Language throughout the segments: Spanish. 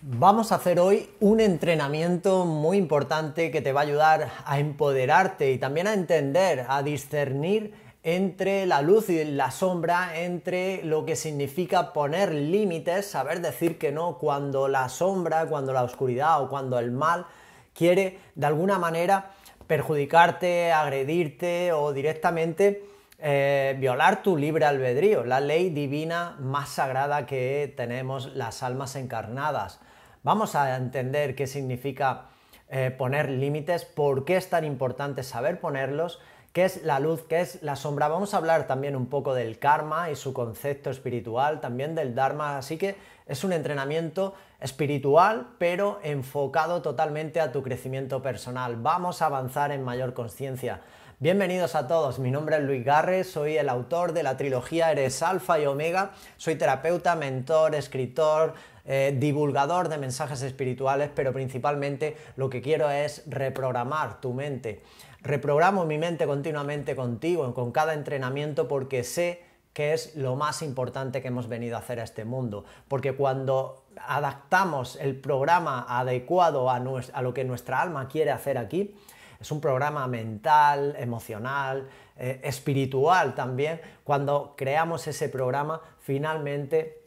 Vamos a hacer hoy un entrenamiento muy importante que te va a ayudar a empoderarte y también a entender, a discernir entre la luz y la sombra, entre lo que significa poner límites, saber decir que no cuando la sombra, cuando la oscuridad o cuando el mal quiere de alguna manera perjudicarte, agredirte o directamente eh, violar tu libre albedrío, la ley divina más sagrada que tenemos las almas encarnadas. Vamos a entender qué significa eh, poner límites, por qué es tan importante saber ponerlos, qué es la luz, qué es la sombra. Vamos a hablar también un poco del karma y su concepto espiritual, también del dharma, así que es un entrenamiento espiritual, pero enfocado totalmente a tu crecimiento personal. Vamos a avanzar en mayor conciencia. Bienvenidos a todos, mi nombre es Luis Garres, soy el autor de la trilogía Eres Alfa y Omega, soy terapeuta, mentor, escritor, eh, divulgador de mensajes espirituales, pero principalmente lo que quiero es reprogramar tu mente. Reprogramo mi mente continuamente contigo, con cada entrenamiento, porque sé que es lo más importante que hemos venido a hacer a este mundo. Porque cuando adaptamos el programa adecuado a, a lo que nuestra alma quiere hacer aquí, es un programa mental, emocional, eh, espiritual también. Cuando creamos ese programa, finalmente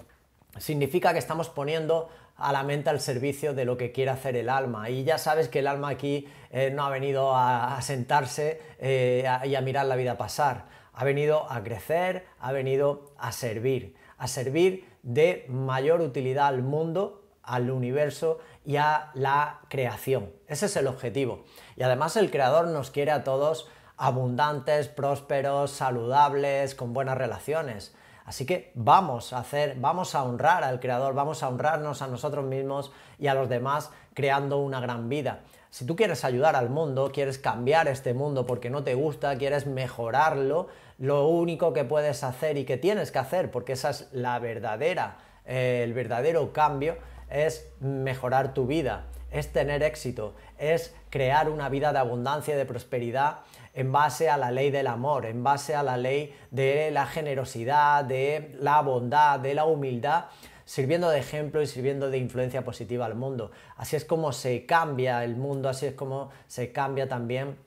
significa que estamos poniendo a la mente al servicio de lo que quiere hacer el alma. Y ya sabes que el alma aquí eh, no ha venido a, sentarse eh, y a mirar la vida pasar, ha venido a crecer, ha venido a servir, a servir de mayor utilidad al mundo, al universo y a la creación. Ese es el objetivo. Y además el creador nos quiere a todos abundantes, prósperos, saludables, con buenas relaciones. Así que vamos a hacer, vamos a honrar al Creador, vamos a honrarnos a nosotros mismos y a los demás creando una gran vida. Si tú quieres ayudar al mundo, quieres cambiar este mundo porque no te gusta, quieres mejorarlo, lo único que puedes hacer y que tienes que hacer, porque esa es la verdadera, eh, el verdadero cambio, es mejorar tu vida es tener éxito, es crear una vida de abundancia y de prosperidad en base a la ley del amor, en base a la ley de la generosidad, de la bondad, de la humildad, sirviendo de ejemplo y sirviendo de influencia positiva al mundo. Así es como se cambia el mundo, así es como se cambia también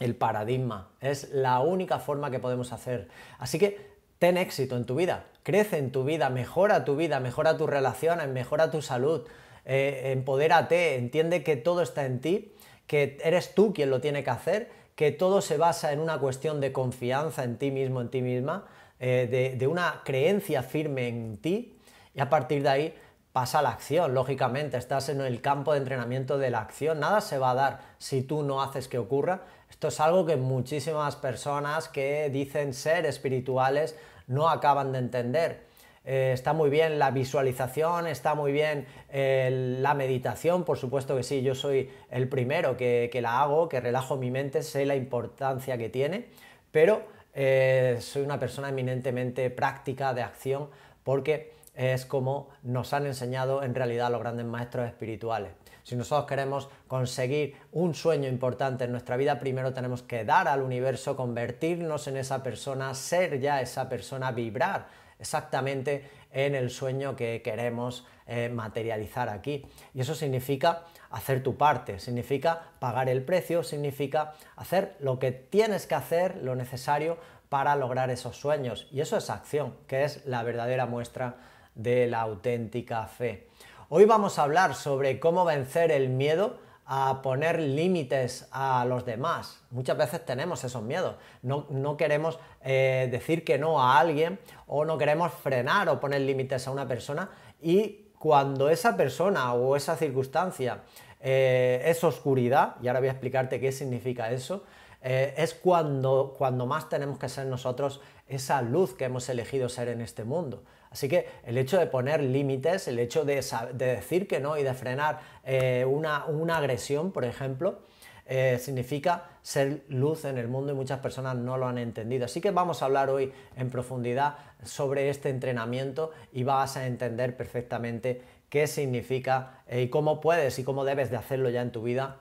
el paradigma. Es la única forma que podemos hacer. Así que ten éxito en tu vida, crece en tu vida, mejora tu vida, mejora tus relaciones, mejora tu salud. Eh, empodérate, entiende que todo está en ti, que eres tú quien lo tiene que hacer, que todo se basa en una cuestión de confianza en ti mismo, en ti misma, eh, de, de una creencia firme en ti y a partir de ahí pasa la acción, lógicamente, estás en el campo de entrenamiento de la acción, nada se va a dar si tú no haces que ocurra. Esto es algo que muchísimas personas que dicen ser espirituales no acaban de entender. Eh, está muy bien la visualización, está muy bien eh, la meditación, por supuesto que sí, yo soy el primero que, la hago, que relajo mi mente, sé la importancia que tiene, pero eh, soy una persona eminentemente práctica de acción porque es como nos han enseñado en realidad los grandes maestros espirituales. Si nosotros queremos conseguir un sueño importante en nuestra vida, primero tenemos que dar al universo, convertirnos en esa persona, ser ya esa persona, vibrar exactamente en el sueño que queremos eh, materializar aquí. Y eso significa hacer tu parte, significa pagar el precio, significa hacer lo que tienes que hacer, lo necesario para lograr esos sueños. Y eso es acción, que es la verdadera muestra de la auténtica fe. Hoy vamos a hablar sobre cómo vencer el miedo a poner límites a los demás. Muchas veces tenemos esos miedos. No, queremos eh, decir que no a alguien o no queremos frenar o poner límites a una persona y cuando esa persona o esa circunstancia eh, es oscuridad, y ahora voy a explicarte qué significa eso, eh, es cuando, cuando más tenemos que ser nosotros esa luz que hemos elegido ser en este mundo. Así que el hecho de poner límites, el hecho de, decir que no y de frenar eh, una, agresión, por ejemplo, eh, significa ser luz en el mundo y muchas personas no lo han entendido. Así que vamos a hablar hoy en profundidad sobre este entrenamiento y vas a entender perfectamente qué significa eh, y cómo puedes y cómo debes de hacerlo ya en tu vida,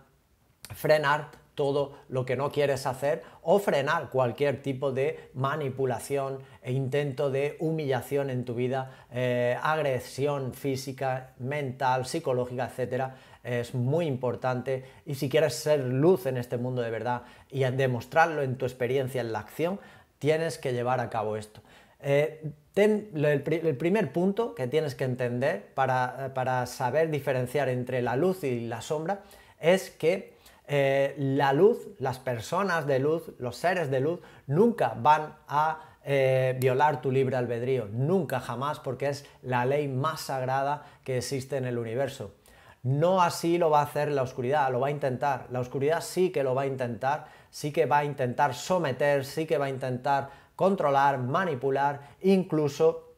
frenar todo lo que no quieres hacer o frenar cualquier tipo de manipulación e intento de humillación en tu vida, eh, agresión física, mental, psicológica, etcétera es muy importante y si quieres ser luz en este mundo de verdad y demostrarlo en tu experiencia, en la acción, tienes que llevar a cabo esto. Eh, el, primer punto que tienes que entender para, para, saber diferenciar entre la luz y la sombra es que eh, la luz, las personas de luz, los seres de luz, nunca van a eh, violar tu libre albedrío, nunca jamás, porque es la ley más sagrada que existe en el universo. No así lo va a hacer la oscuridad, lo va a intentar. La oscuridad sí que lo va a intentar, sí que va a intentar someter, sí que va a intentar controlar, manipular, incluso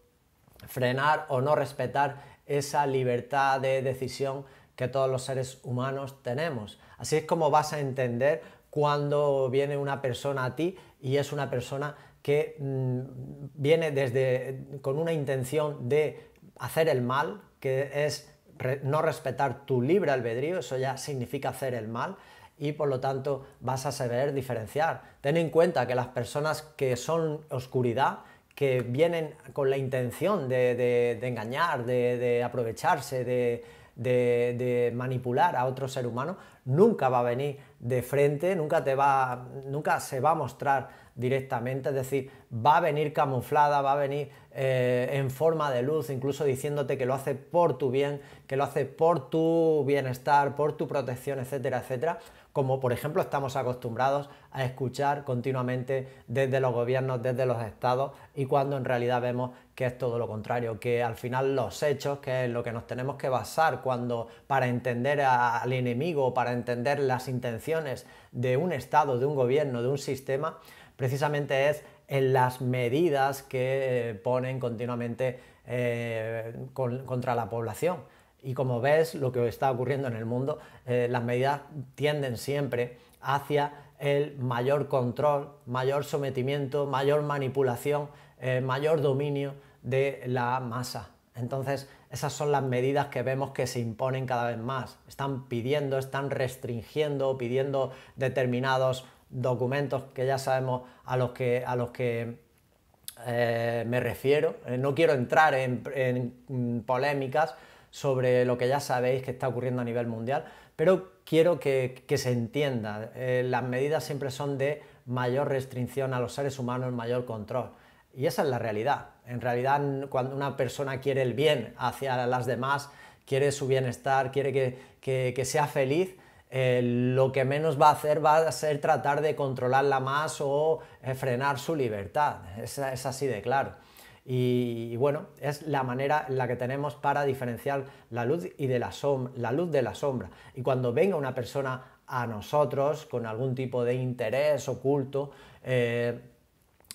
frenar o no respetar esa libertad de decisión que todos los seres humanos tenemos. Así es como vas a entender cuando viene una persona a ti y es una persona que mm, viene desde con una intención de hacer el mal, que es no respetar tu libre albedrío, eso ya significa hacer el mal y por lo tanto vas a saber diferenciar. Ten en cuenta que las personas que son oscuridad, que vienen con la intención de, engañar, de aprovecharse, de, de, manipular a otro ser humano, nunca va a venir de frente, nunca, te va, nunca se va a mostrar directamente, es decir, va a venir camuflada, va a venir eh, en forma de luz, incluso diciéndote que lo hace por tu bien, que lo hace por tu bienestar, por tu protección, etcétera, etcétera como por ejemplo estamos acostumbrados a escuchar continuamente desde los gobiernos, desde los estados, y cuando en realidad vemos que es todo lo contrario, que al final los hechos, que es lo que nos tenemos que basar cuando para entender al enemigo, para entender las intenciones de un estado, de un gobierno, de un sistema, precisamente es en las medidas que eh, ponen continuamente eh, contra la población. Y como ves lo que está ocurriendo en el mundo, eh, las medidas tienden siempre hacia el mayor control, mayor sometimiento, mayor manipulación, eh, mayor dominio de la masa. Entonces, esas son las medidas que vemos que se imponen cada vez más. Están pidiendo, están restringiendo, pidiendo determinados documentos que ya sabemos a los que, a los que eh, me refiero. no quiero entrar en mm, polémicas, sobre lo que ya sabéis que está ocurriendo a nivel mundial, pero quiero que, se entienda. Eh, las medidas siempre son de mayor restricción a los seres humanos, mayor control. Y esa es la realidad. En realidad, cuando una persona quiere el bien hacia las demás, quiere su bienestar, quiere que, sea feliz, eh, lo que menos va a hacer va a ser tratar de controlarla más o eh, frenar su libertad. es así de claro. Y, bueno, es la manera en la que tenemos para diferenciar la luz y de la, la luz de la sombra. Y cuando venga una persona a nosotros con algún tipo de interés oculto, eh,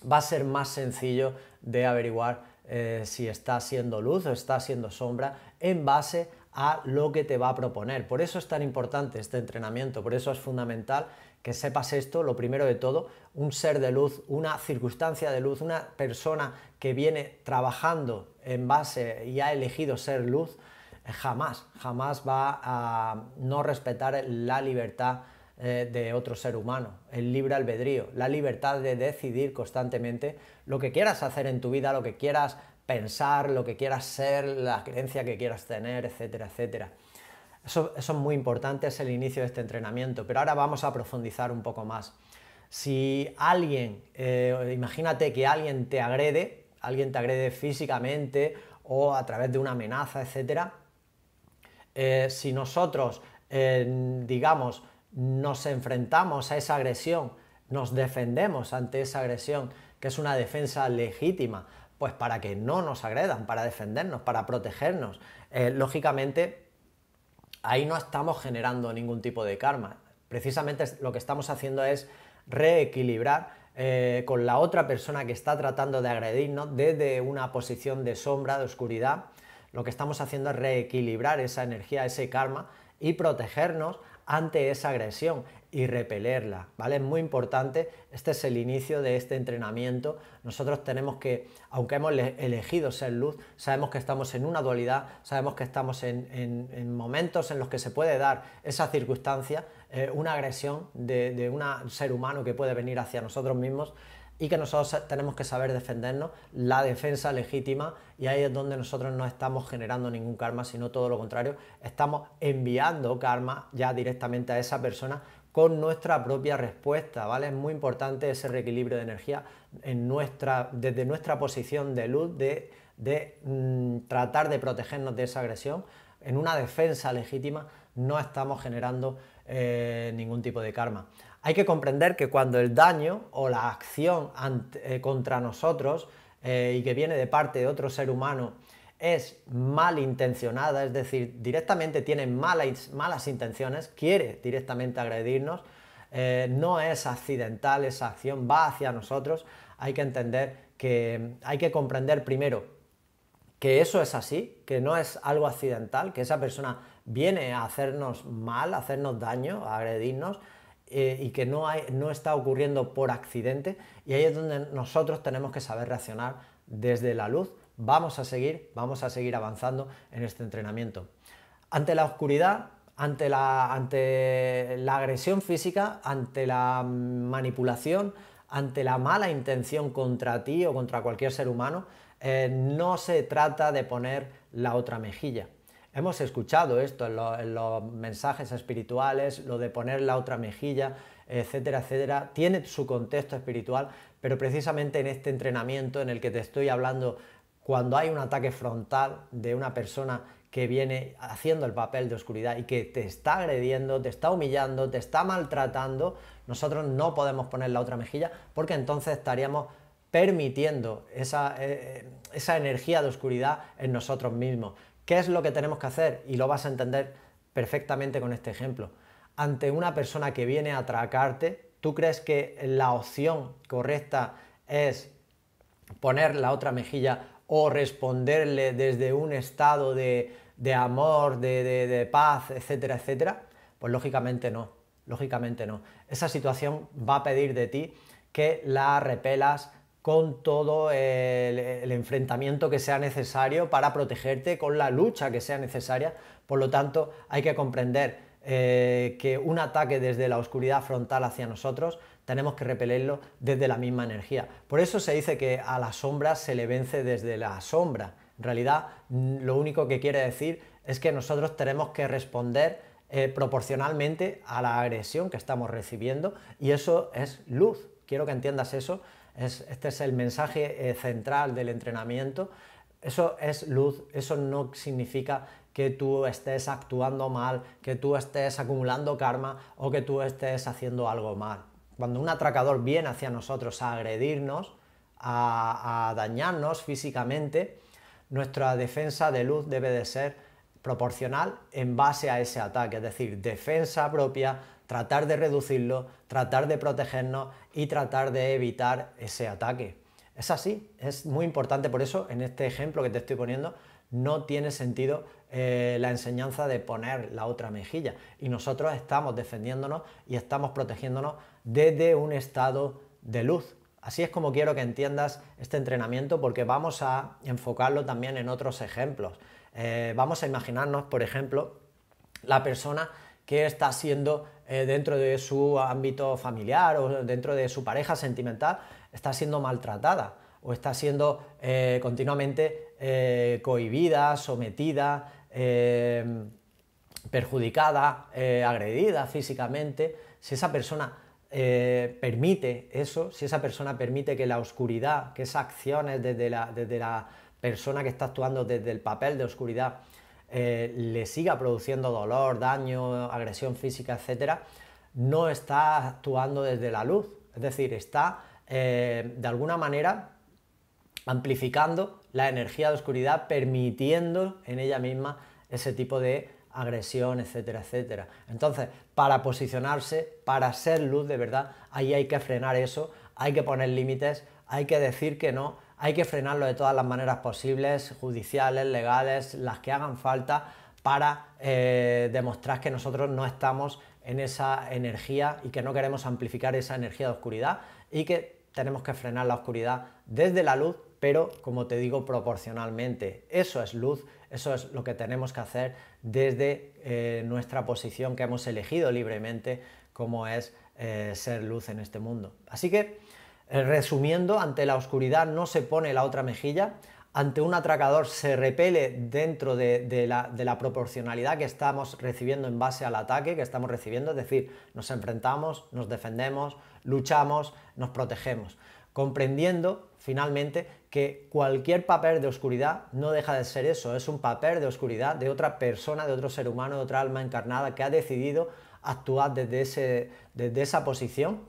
va a ser más sencillo de averiguar eh, si está siendo luz o está siendo sombra en base a lo que te va a proponer. Por eso es tan importante este entrenamiento, por eso es fundamental que sepas esto, lo primero de todo, un ser de luz, una circunstancia de luz, una persona que viene trabajando en base y ha elegido ser luz, eh, jamás, jamás va a no respetar la libertad eh, de otro ser humano, el libre albedrío, la libertad de decidir constantemente lo que quieras hacer en tu vida, lo que quieras pensar, lo que quieras ser, la creencia que quieras tener, etcétera, etcétera. Eso, es muy importante, es el inicio de este entrenamiento, pero ahora vamos a profundizar un poco más. Si alguien, eh, imagínate que alguien te agrede, alguien te agrede físicamente o a través de una amenaza, etc., eh, si nosotros, eh, digamos, nos enfrentamos a esa agresión, nos defendemos ante esa agresión, que es una defensa legítima, pues para que no nos agredan, para defendernos, para protegernos, lógicamente ahí no estamos generando ningún tipo de karma. Precisamente lo que estamos haciendo es reequilibrar eh, con la otra persona que está tratando de agredirnos desde una posición de sombra, de oscuridad. Lo que estamos haciendo es reequilibrar esa energía, ese karma y protegernos ante esa agresión y repelerla, ¿vale? Es muy importante, este es el inicio de este entrenamiento, nosotros tenemos que, aunque hemos elegido ser luz, sabemos que estamos en una dualidad, sabemos que estamos en, momentos en los que se puede dar esa circunstancia, eh, una agresión de un ser humano que puede venir hacia nosotros mismos y que nosotros tenemos que saber defendernos, la defensa legítima, y ahí es donde nosotros no estamos generando ningún karma, sino todo lo contrario, estamos enviando karma ya directamente a esa persona con nuestra propia respuesta, ¿vale? Es muy importante ese reequilibrio de energía en nuestra, desde nuestra posición de luz, de, mm, tratar de protegernos de esa agresión. En una defensa legítima no estamos generando eh, ningún tipo de karma hay que comprender que cuando el daño o la acción eh, contra nosotros eh, y que viene de parte de otro ser humano es malintencionada, es decir, directamente tiene malas, intenciones, quiere directamente agredirnos, eh, no es accidental, esa acción va hacia nosotros, hay que entender que hay que comprender primero que eso es así, que no es algo accidental, que esa persona viene a hacernos mal, a hacernos daño, a agredirnos, eh, y que no, está ocurriendo por accidente. Y ahí es donde nosotros tenemos que saber reaccionar desde la luz. Vamos a seguir, vamos a seguir avanzando en este entrenamiento. Ante la oscuridad, ante la, agresión física, ante la manipulación, ante la mala intención contra ti o contra cualquier ser humano, eh, no se trata de poner la otra mejilla. Hemos escuchado esto en, los mensajes espirituales, lo de poner la otra mejilla, etcétera, etcétera. Tiene su contexto espiritual, pero precisamente en este entrenamiento en el que te estoy hablando, cuando hay un ataque frontal de una persona que viene haciendo el papel de oscuridad y que te está agrediendo, te está humillando, te está maltratando, nosotros no podemos poner la otra mejilla porque entonces estaríamos permitiendo esa eh, energía de oscuridad en nosotros mismos. ¿Qué es lo que tenemos que hacer? Y lo vas a entender perfectamente con este ejemplo. Ante una persona que viene a atracarte, ¿tú crees que la opción correcta es poner la otra mejilla o responderle desde un estado de, amor, de, de paz, etcétera, etcétera? Pues lógicamente no, lógicamente no. Esa situación va a pedir de ti que la repelas, con todo el, enfrentamiento que sea necesario para protegerte, con la lucha que sea necesaria. Por lo tanto, hay que comprender eh, que un ataque desde la oscuridad frontal hacia nosotros tenemos que repelerlo desde la misma energía. Por eso se dice que a la sombra se le vence desde la sombra. En realidad, mm, lo único que quiere decir es que nosotros tenemos que responder eh, proporcionalmente a la agresión que estamos recibiendo y eso es luz. Quiero que entiendas eso este es el mensaje eh, central del entrenamiento. Eso es luz, eso no significa que tú estés actuando mal, que tú estés acumulando karma o que tú estés haciendo algo mal. Cuando un atracador viene hacia nosotros a agredirnos, a, a dañarnos físicamente, nuestra defensa de luz debe de ser proporcional en base a ese ataque, es decir, defensa propia, tratar de reducirlo, tratar de protegernos y tratar de evitar ese ataque. Es así, es muy importante, por eso en este ejemplo que te estoy poniendo no tiene sentido eh, la enseñanza de poner la otra mejilla y nosotros estamos defendiéndonos y estamos protegiéndonos desde un estado de luz. Así es como quiero que entiendas este entrenamiento porque vamos a enfocarlo también en otros ejemplos. Eh, vamos a imaginarnos, por ejemplo, la persona que está siendo eh, dentro de su ámbito familiar o dentro de su pareja sentimental está siendo maltratada o está siendo eh, continuamente eh, cohibida, sometida, perjudicada, agredida físicamente, si esa persona permite eso, si esa persona permite que la oscuridad, que esas acciones desde la, desde la persona que está actuando desde el papel de oscuridad, eh, le siga produciendo dolor, daño, agresión física, etcétera, no está actuando desde la luz. Es decir, está eh, de alguna manera amplificando la energía de oscuridad, permitiendo en ella misma ese tipo de agresión, etcétera, etcétera. Entonces, para posicionarse, para ser luz de verdad, ahí hay que frenar eso, hay que poner límites, hay que decir que no, hay que frenarlo de todas las maneras posibles, judiciales, legales, las que hagan falta para eh, demostrar que nosotros no estamos en esa energía y que no queremos amplificar esa energía de oscuridad y que tenemos que frenar la oscuridad desde la luz, pero como te digo, proporcionalmente. Eso es luz, eso es lo que tenemos que hacer desde eh, nuestra posición que hemos elegido libremente, como es eh, ser luz en este mundo. Así que eh, resumiendo, ante la oscuridad no se pone la otra mejilla, ante un atracador se repele dentro de, la, proporcionalidad que estamos recibiendo en base al ataque que estamos recibiendo, es decir, nos enfrentamos, nos defendemos, luchamos, nos protegemos, comprendiendo finalmente que cualquier papel de oscuridad no deja de ser eso, es un papel de oscuridad de otra persona, de otro ser humano, de otra alma encarnada que ha decidido actuar desde, desde esa posición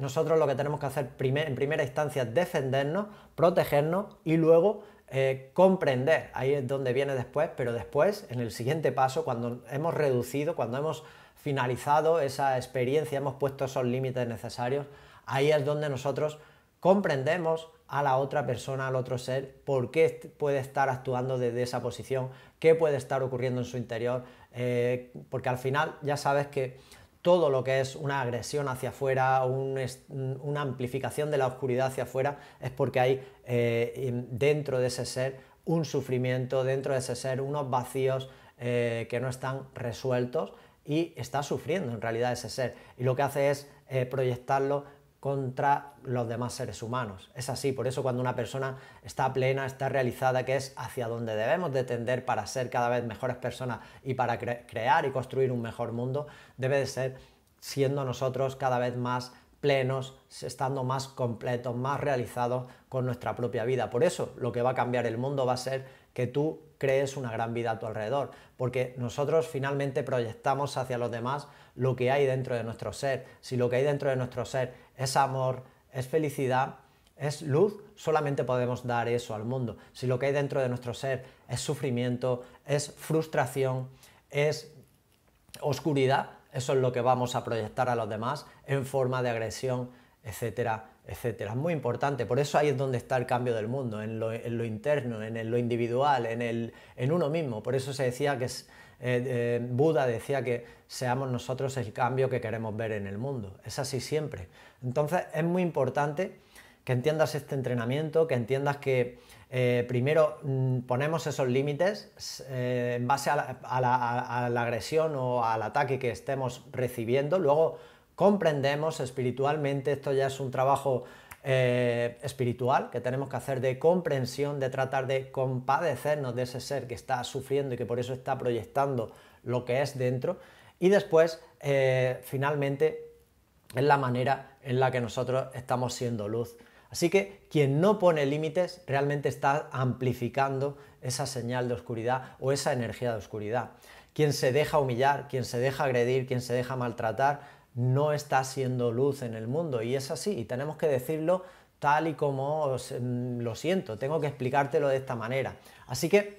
nosotros lo que tenemos que hacer en primera instancia es defendernos, protegernos y luego eh, comprender. Ahí es donde viene después, pero después, en el siguiente paso, cuando hemos reducido, cuando hemos finalizado esa experiencia, hemos puesto esos límites necesarios, ahí es donde nosotros comprendemos a la otra persona, al otro ser, por qué puede estar actuando desde esa posición, qué puede estar ocurriendo en su interior, eh, porque al final ya sabes que todo lo que es una agresión hacia afuera, una amplificación de la oscuridad hacia afuera, es porque hay eh, dentro de ese ser un sufrimiento, dentro de ese ser unos vacíos eh, que no están resueltos y está sufriendo en realidad ese ser. Y lo que hace es eh, proyectarlo contra los demás seres humanos. Es así, por eso cuando una persona está plena, está realizada, que es hacia donde debemos de tender para ser cada vez mejores personas y para crear y construir un mejor mundo, debe de ser siendo nosotros cada vez más plenos, estando más completos, más realizados con nuestra propia vida. Por eso lo que va a cambiar el mundo va a ser que tú crees una gran vida a tu alrededor, porque nosotros finalmente proyectamos hacia los demás lo que hay dentro de nuestro ser. Si lo que hay dentro de nuestro ser es amor, es felicidad, es luz, solamente podemos dar eso al mundo. Si lo que hay dentro de nuestro ser es sufrimiento, es frustración, es oscuridad, eso es lo que vamos a proyectar a los demás en forma de agresión, etcétera, etcétera. Es muy importante, por eso ahí es donde está el cambio del mundo, en lo, interno, en, lo individual, en uno mismo. Por eso se decía que es, eh, eh, Buda decía que seamos nosotros el cambio que queremos ver en el mundo. Es así siempre. Entonces es muy importante que entiendas este entrenamiento, que entiendas que eh, primero mm, ponemos esos límites en base a la, agresión o al ataque que estemos recibiendo, luego comprendemos espiritualmente, esto ya es un trabajo eh, espiritual que tenemos que hacer de comprensión, de tratar de compadecernos de ese ser que está sufriendo y que por eso está proyectando lo que es dentro. Y después, eh, finalmente, es la manera en la que nosotros estamos siendo luz. Así que quien no pone límites realmente está amplificando esa señal de oscuridad o esa energía de oscuridad. Quien se deja humillar, quien se deja agredir, quien se deja maltratar, no está siendo luz en el mundo. Y es así, y tenemos que decirlo tal y como mm, lo siento, tengo que explicártelo de esta manera. Así que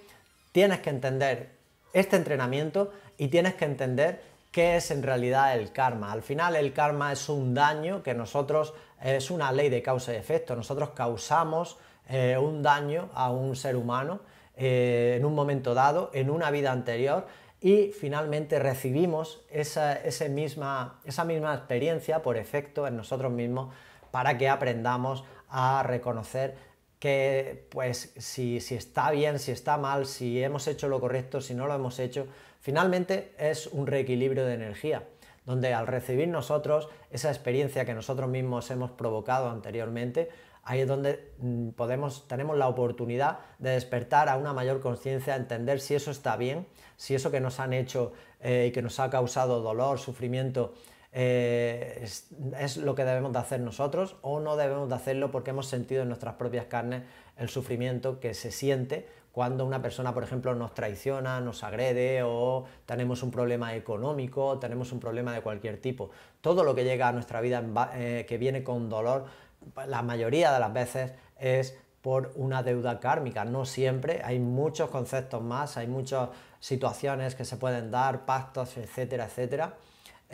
tienes que entender este entrenamiento y tienes que entender qué es en realidad el karma. Al final el karma es un daño que nosotros, es una ley de causa y efecto, nosotros causamos eh, un daño a un ser humano eh, en un momento dado, en una vida anterior, y finalmente recibimos esa, misma, experiencia por efecto en nosotros mismos para que aprendamos a reconocer que pues si, está bien, si está mal, si hemos hecho lo correcto, si no lo hemos hecho, finalmente es un reequilibrio de energía donde al recibir nosotros esa experiencia que nosotros mismos hemos provocado anteriormente, ahí es donde mm, tenemos la oportunidad de despertar a una mayor conciencia, entender si eso está bien, si eso que nos han hecho eh, y que nos ha causado dolor, sufrimiento, eh, es, lo que debemos de hacer nosotros o no debemos de hacerlo porque hemos sentido en nuestras propias carnes el sufrimiento que se siente cuando una persona, por ejemplo, nos traiciona, nos agrede o tenemos un problema económico, tenemos un problema de cualquier tipo. Todo lo que llega a nuestra vida eh, que viene con dolor, la mayoría de las veces es por una deuda kármica, no siempre, hay muchos conceptos más, hay muchas situaciones que se pueden dar, pactos, etcétera, etcétera.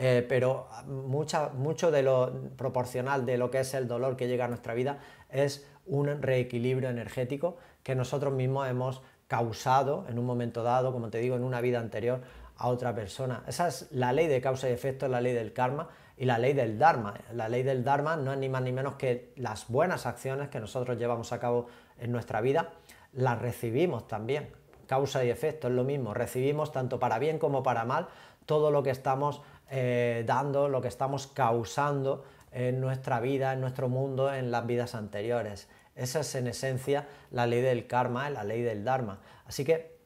Eh, pero mucha, mucho de lo proporcional de lo que es el dolor que llega a nuestra vida es un reequilibrio energético que nosotros mismos hemos causado en un momento dado, como te digo, en una vida anterior a otra persona. Esa es la ley de causa y efecto, la ley del karma y la ley del Dharma. La ley del Dharma no es ni más ni menos que las buenas acciones que nosotros llevamos a cabo en nuestra vida, las recibimos también. Causa y efecto es lo mismo, recibimos tanto para bien como para mal todo lo que estamos eh, dando, lo que estamos causando en nuestra vida, en nuestro mundo, en las vidas anteriores. Esa es en esencia la ley del karma, la ley del dharma. Así que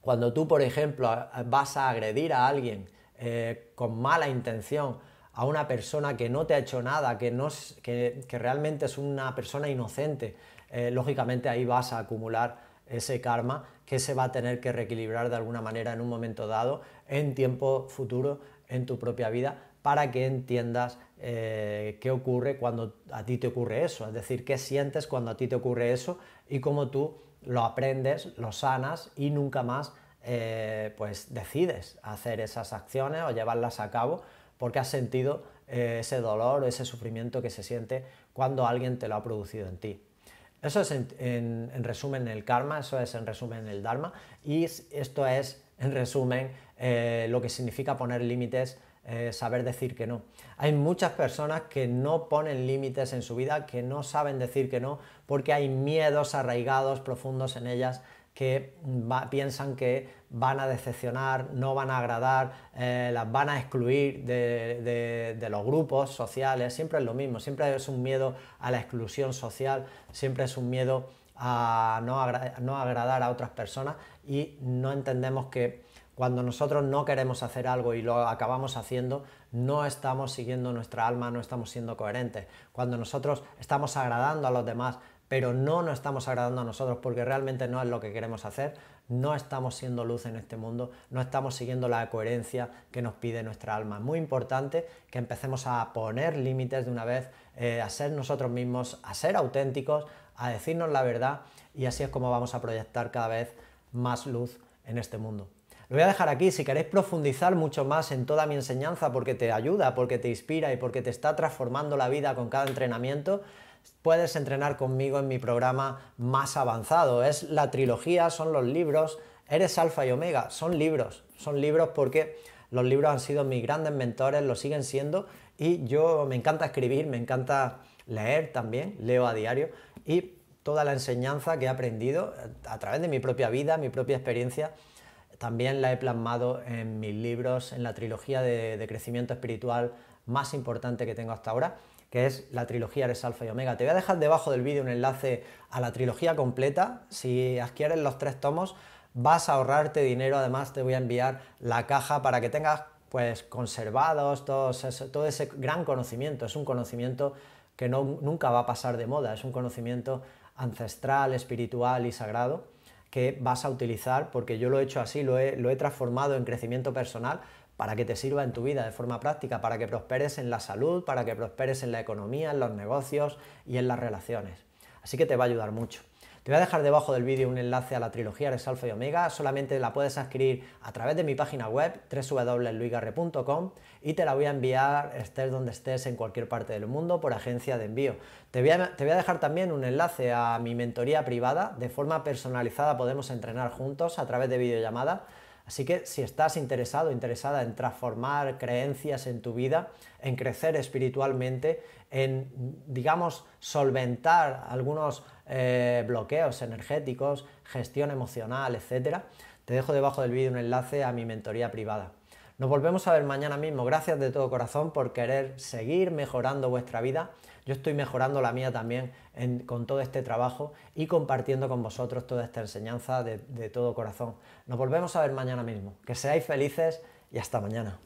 cuando tú, por ejemplo, vas a agredir a alguien eh, con mala intención, a una persona que no te ha hecho nada, que, no que, realmente es una persona inocente, eh, lógicamente ahí vas a acumular ese karma que se va a tener que reequilibrar de alguna manera en un momento dado, en tiempo futuro, en tu propia vida, para que entiendas eh, qué ocurre cuando a ti te ocurre eso, es decir, qué sientes cuando a ti te ocurre eso y cómo tú lo aprendes, lo sanas y nunca más eh, pues decides hacer esas acciones o llevarlas a cabo porque has sentido eh, ese dolor o ese sufrimiento que se siente cuando alguien te lo ha producido en ti. Eso es en, resumen el karma, eso es en resumen el dharma y esto es en resumen lo que significa poner límites eh, saber decir que no. Hay muchas personas que no ponen límites en su vida, que no saben decir que no, porque hay miedos arraigados, profundos en ellas, que piensan que van a decepcionar, no van a agradar, eh, las van a excluir de, los grupos sociales, siempre es lo mismo, siempre es un miedo a la exclusión social, siempre es un miedo a no agradar a otras personas y no entendemos que cuando nosotros no queremos hacer algo y lo acabamos haciendo, no estamos siguiendo nuestra alma, no estamos siendo coherentes. Cuando nosotros estamos agradando a los demás, pero no nos estamos agradando a nosotros porque realmente no es lo que queremos hacer, no estamos siendo luz en este mundo, no estamos siguiendo la coherencia que nos pide nuestra alma. Es muy importante que empecemos a poner límites de una vez, eh, a ser nosotros mismos, a ser auténticos, a decirnos la verdad y así es como vamos a proyectar cada vez más luz en este mundo voy a dejar aquí si queréis profundizar mucho más en toda mi enseñanza porque te ayuda, porque te inspira y porque te está transformando la vida con cada entrenamiento puedes entrenar conmigo en mi programa más avanzado. Es la trilogía, son los libros, eres alfa y omega, son libros, son libros porque los libros han sido mis grandes mentores, lo siguen siendo y yo me encanta escribir, me encanta leer también, leo a diario y toda la enseñanza que he aprendido eh, a través de mi propia vida, mi propia experiencia, también la he plasmado en mis libros, en la trilogía de, crecimiento espiritual más importante que tengo hasta ahora, que es la trilogía de Alfa y Omega. Te voy a dejar debajo del vídeo un enlace a la trilogía completa. Si adquieres los tres tomos, vas a ahorrarte dinero. Además, te voy a enviar la caja para que tengas pues conservados todos todo ese gran conocimiento. Es un conocimiento que no, nunca va a pasar de moda, es un conocimiento ancestral, espiritual y sagrado que vas a utilizar, porque yo lo he hecho así, lo he, lo he transformado en crecimiento personal para que te sirva en tu vida de forma práctica, para que prosperes en la salud, para que prosperes en la economía, en los negocios y en las relaciones. Así que te va a ayudar mucho. Te voy a dejar debajo del vídeo un enlace a la trilogía de Alfa y Omega, solamente la puedes adquirir a través de mi página web www.luigarre.com y te la voy a enviar estés donde estés en cualquier parte del mundo por agencia de envío. Te voy a, te voy a dejar también un enlace a mi mentoría privada, de forma personalizada podemos entrenar juntos a través de videollamada Así que si estás interesado, interesada en transformar creencias en tu vida, en crecer espiritualmente, en, digamos, solventar algunos eh, bloqueos energéticos, gestión emocional, etc., te dejo debajo del vídeo un enlace a mi mentoría privada. Nos volvemos a ver mañana mismo. Gracias de todo corazón por querer seguir mejorando vuestra vida. Yo estoy mejorando la mía también con todo este trabajo y compartiendo con vosotros toda esta enseñanza de, de todo corazón. Nos volvemos a ver mañana mismo. Que seáis felices y hasta mañana.